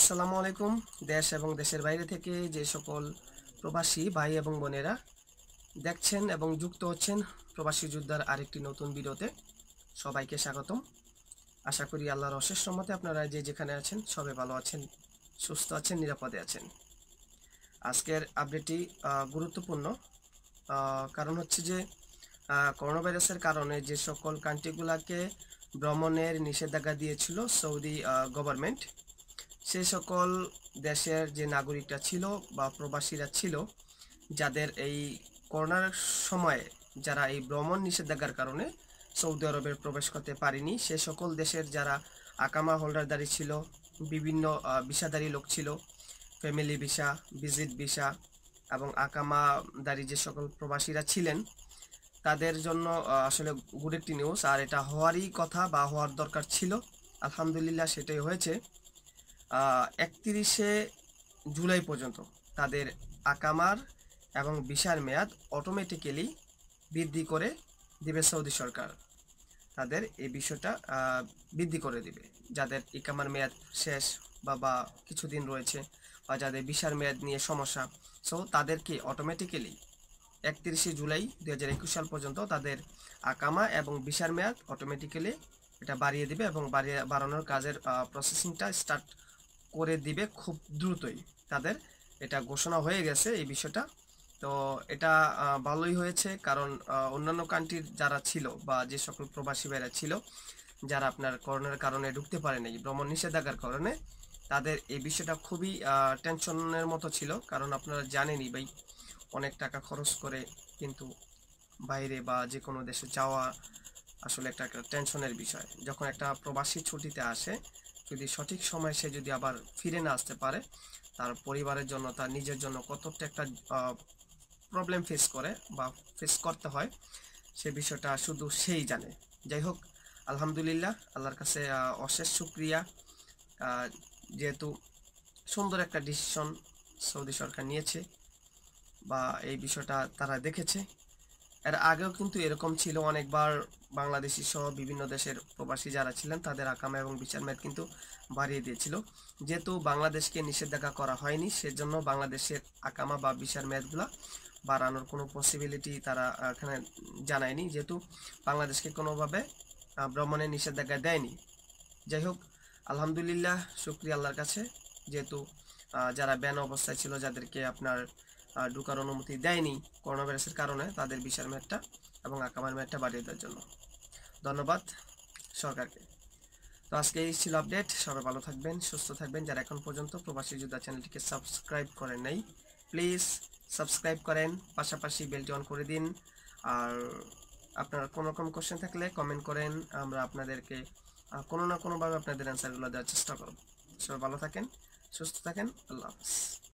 আসসালামু আলাইকুম দেশ এবং দেশের বাইরে থেকে যে সকল প্রবাসী ভাই এবং বোনেরা দেখছেন এবং যুক্ত হচ্ছেন প্রবাসী যোদ্ধার আরেকটি নতুন বিরতে সবাইকে স্বাগতম আশা করি আল্লাহর অশেষ সম্মতে আপনারা যে যেখানে আছেন সবে ভালো আছেন সুস্থ আছেন নিরাপদে আছেন আজকের আপডেটটি গুরুত্বপূর্ণ কারণ হচ্ছে যে করোনা ভাইরাসের কারণে যে সকল কান্ট্রিগুলাকে ভ্রমণের নিষেধাজ্ঞা দিয়েছিল সৌদি গভর্নমেন্ট সে সকল দেশের যে নাগরিকরা ছিল বা প্রবাসীরা ছিল যাদের এই করোনার সময়ে যারা এই ভ্রমণ নিষেধাজ্ঞার কারণে সৌদি আরবের প্রবেশ করতে পারেনি সে সকল দেশের যারা আকামা হোল্ডারদারি ছিল বিভিন্ন ভিসাদারি লোক ছিল ফ্যামিলি ভিসা ভিজিট ভিসা এবং আকামাদারি যে সকল প্রবাসীরা ছিলেন তাদের জন্য আসলে গুড একটি নিউজ আর এটা হওয়ারই কথা বা হওয়ার দরকার ছিল আলহামদুলিল্লাহ সেটাই হয়েছে একত্রিশে জুলাই পর্যন্ত তাদের আকামার এবং বিশার মেয়াদ অটোমেটিক্যালি বৃদ্ধি করে দিবে সৌদি সরকার তাদের এই বিষয়টা বৃদ্ধি করে দিবে যাদের ইকামার মেয়াদ শেষ বা বা কিছুদিন রয়েছে বা যাদের বিশার মেয়াদ নিয়ে সমস্যা সো তাদেরকে অটোমেটিক্যালি একত্রিশে জুলাই দু সাল পর্যন্ত তাদের আকামা এবং বিশার মেয়াদ অটোমেটিক্যালি এটা বাড়িয়ে দিবে এবং বাড়িয়ে বাড়ানোর কাজের প্রসেসিংটা স্টার্ট করে দিবে খুব দ্রুতই তাদের এটা ঘোষণা হয়ে গেছে এই বিষয়টা তো এটা ভালোই হয়েছে কারণ অন্যান্য কান্ট্রির যারা ছিল বা যে সকল প্রবাসী বাইরা ছিল যারা আপনার করোনার কারণে ঢুকতে পারেনি ভ্রমণ নিষেধাজ্ঞার কারণে তাদের এই বিষয়টা খুবই টেনশনের মতো ছিল কারণ আপনারা জানেনই ভাই অনেক টাকা খরচ করে কিন্তু বাইরে বা যে কোনো দেশে যাওয়া আসলে একটা টেনশনের বিষয় যখন একটা প্রবাসী ছুটিতে আসে যদি সঠিক সময় সে যদি আবার ফিরে না আসতে পারে তার পরিবারের জন্য তার নিজের জন্য কতটা একটা প্রবলেম ফেস করে বা ফেস করতে হয় সে বিষয়টা শুধু সেই জানে যাই হোক আলহামদুলিল্লাহ আল্লাহর কাছে অশেষ সুক্রিয়া যেহেতু সুন্দর একটা ডিসিশন সৌদি সরকার নিয়েছে বা এই বিষয়টা তারা দেখেছে এর আগেও কিন্তু এরকম ছিল অনেকবার বাংলাদেশি সহ বিভিন্ন দেশের প্রবাসী যারা ছিলেন তাদের আকামা এবং বিচার মেয়াদ কিন্তু বাড়িয়ে দিয়েছিল যেহেতু বাংলাদেশকে নিষেধাজ্ঞা করা হয়নি সেজন্য বাংলাদেশের আকামা বা বিচার মেয়াদগুলো বাড়ানোর কোনো পসিবিলিটি তারা এখানে জানায়নি যেহেতু বাংলাদেশকে কোনোভাবে ভ্রমণে নিষেধাজ্ঞা দেয়নি যাই হোক আলহামদুলিল্লাহ শুক্রিয়া আল্লাহর কাছে যেহেতু যারা ব্যান অবস্থায় ছিল যাদেরকে আপনার ঢুকার অনুমতি দেয়নি করোনা ভাইরাসের কারণে তাদের বিশাল মেয়াদটা এবং আকামার মেয়াদটা বাড়িয়ে দেওয়ার জন্য ধন্যবাদ সরকারকে তো আজকে এই ছিল আপডেট সবাই ভালো থাকবেন সুস্থ থাকবেন যারা এখন পর্যন্ত প্রবাসী যোদ্ধা চ্যানেলটিকে সাবস্ক্রাইব করেন নাই প্লিজ সাবস্ক্রাইব করেন পাশাপাশি বেলটি অন করে দিন আর আপনার কোনো রকম কোশ্চেন থাকলে কমেন্ট করেন আমরা আপনাদেরকে কোনো না কোনোভাবে আপনাদের অ্যান্সারগুলো দেওয়ার চেষ্টা করব সবাই ভালো থাকেন সুস্থ থাকেন আল্লাহ হাফিজ